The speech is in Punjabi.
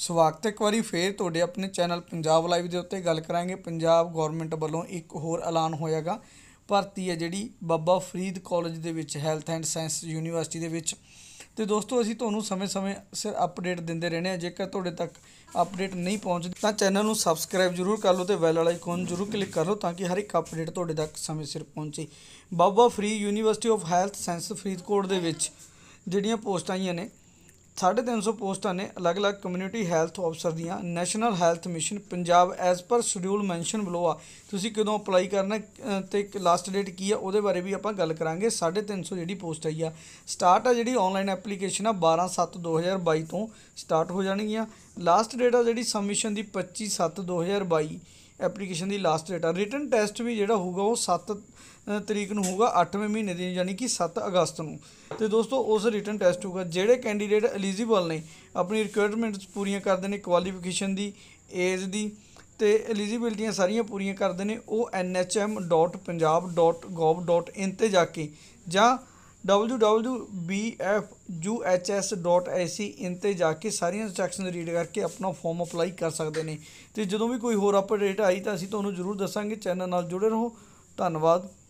ਸਵਾਗਤ ਹੈ ਇੱਕ ਵਾਰੀ ਫੇਰ ਤੁਹਾਡੇ ਆਪਣੇ ਚੈਨਲ ਪੰਜਾਬ ਲਾਈਵ ਦੇ ਉੱਤੇ ਗੱਲ ਕਰਾਂਗੇ ਪੰਜਾਬ ਗਵਰਨਮੈਂਟ ਵੱਲੋਂ ਇੱਕ ਹੋਰ ਐਲਾਨ ਹੋਇਆਗਾ ਭਰਤੀ ਹੈ ਜਿਹੜੀ ਬਾਬਾ ਫਰੀਦ ਕਾਲਜ ਦੇ ਵਿੱਚ ਹੈਲਥ ਐਂਡ ਸਾਇੰਸ ਯੂਨੀਵਰਸਿਟੀ ਦੇ ਵਿੱਚ ਤੇ ਦੋਸਤੋ ਅਸੀਂ ਤੁਹਾਨੂੰ ਸਮੇਂ-ਸਮੇਂ ਸਿਰ ਅਪਡੇਟ ਦਿੰਦੇ ਰਹਿੰਦੇ ਆ ਜੇਕਰ ਤੁਹਾਡੇ ਤੱਕ ਅਪਡੇਟ ਨਹੀਂ ਪਹੁੰਚਦੀ ਤਾਂ ਚੈਨਲ ਨੂੰ ਸਬਸਕ੍ਰਾਈਬ ਜ਼ਰੂਰ ਕਰ ਲਓ ਤੇ ਬੈਲ ਵਾਲਾ ਆਈਕਨ ਜ਼ਰੂਰ ਕਲਿੱਕ ਕਰ ਲਓ ਤਾਂ ਕਿ ਹਰ ਇੱਕ ਅਪਡੇਟ ਤੁਹਾਡੇ ਤੱਕ ਸਮੇਂ ਸਿਰ ਪਹੁੰਚੇ Baba Farid university of health science Faridkot ਦੇ ਵਿੱਚ ਜਿਹੜੀਆਂ ਪੋਸਟਾਂ ਆਈਆਂ ਨੇ 350 ਪੋਸਟਾਂ ਨੇ ਅਲੱਗ-ਅਲੱਗ ਕਮਿਊਨਿਟੀ ਹੈਲਥ ਆਫਸਰ ਦੀਆਂ national health mission Punjab as per schedule mention below ਆ ਤੁਸੀਂ ਕਦੋਂ ਅਪਲਾਈ ਕਰਨਾ ਤੇ ਲਾਸਟ ਡੇਟ ਕੀ ਆ ਉਹਦੇ ਬਾਰੇ ਵੀ ਆਪਾਂ ਗੱਲ ਕਰਾਂਗੇ 350 ਜਿਹੜੀ ਪੋਸਟ ਆਈ ਆ ਸਟਾਰਟ ਆ ਜਿਹੜੀ ਆਨਲਾਈਨ ਐਪਲੀਕੇਸ਼ਨ ਆ 12/7/2022 ਤੋਂ ਸਟਾਰਟ ਹੋ ਜਾਣਗੀਆਂ ਲਾਸਟ ਡੇਟ ਆ ਜਿਹੜੀ ਸਬਮਿਸ਼ਨ ਦੀ 25/7/2022 ਐਪਲੀਕੇਸ਼ਨ ਦੀ ਲਾਸਟ ਡੇਟ ਆ ਰਿਟਨ ਟੈਸਟ ਵੀ ਜਿਹੜਾ ਹੋਊਗਾ ਉਹ 7 ਤਰੀਕ ਨੂੰ ਹੋਊਗਾ 8ਵੇਂ ਮਹੀਨੇ ਦੀ ਯਾਨੀ ਕਿ 7 ਅਗਸਤ ਨੂੰ ਤੇ ਦੋਸਤੋ ਉਸ ਰਿਟਨ ਟੈਸਟ ਹੋਗਾ ਜਿਹੜੇ ਕੈਂਡੀਡੇਟ ਐਲੀਜੀਬਲ ਨੇ ਆਪਣੀ ਰਿਕੁਆਇਰਮੈਂਟਸ ਪੂਰੀਆਂ ਕਰਦੇ ਨੇ ਕੁਆਲੀਫਿਕੇਸ਼ਨ ਦੀ ਏਜ ਦੀ ਤੇ ਐਲੀਜੀਬਿਲਟੀਆਂ ਸਾਰੀਆਂ ਪੂਰੀਆਂ ਕਰਦੇ ਨੇ ਉਹ nhm.punjab.gov.in ਤੇ ਜਾ ਕੇ ਜਾਂ www.bfuhs.ac.in ਤੇ ਜਾ ਕੇ ਸਾਰੀਆਂ ਇਨਸਟਰਕਸ਼ਨ ਰੀਡ ਕਰਕੇ ਆਪਣਾ ਫਾਰਮ ਅਪਲਾਈ ਕਰ ਸਕਦੇ ਨੇ ਤੇ ਜਦੋਂ ਵੀ ਕੋਈ ਹੋਰ ਅਪਡੇਟ ਆਈ ਤਾਂ ਅਸੀਂ ਤੁਹਾਨੂੰ ਜ਼ਰੂਰ ਦੱਸਾਂਗੇ ਚੈਨਲ ਨਾਲ ਜੁੜੇ ਰਹੋ ਧੰਨਵਾਦ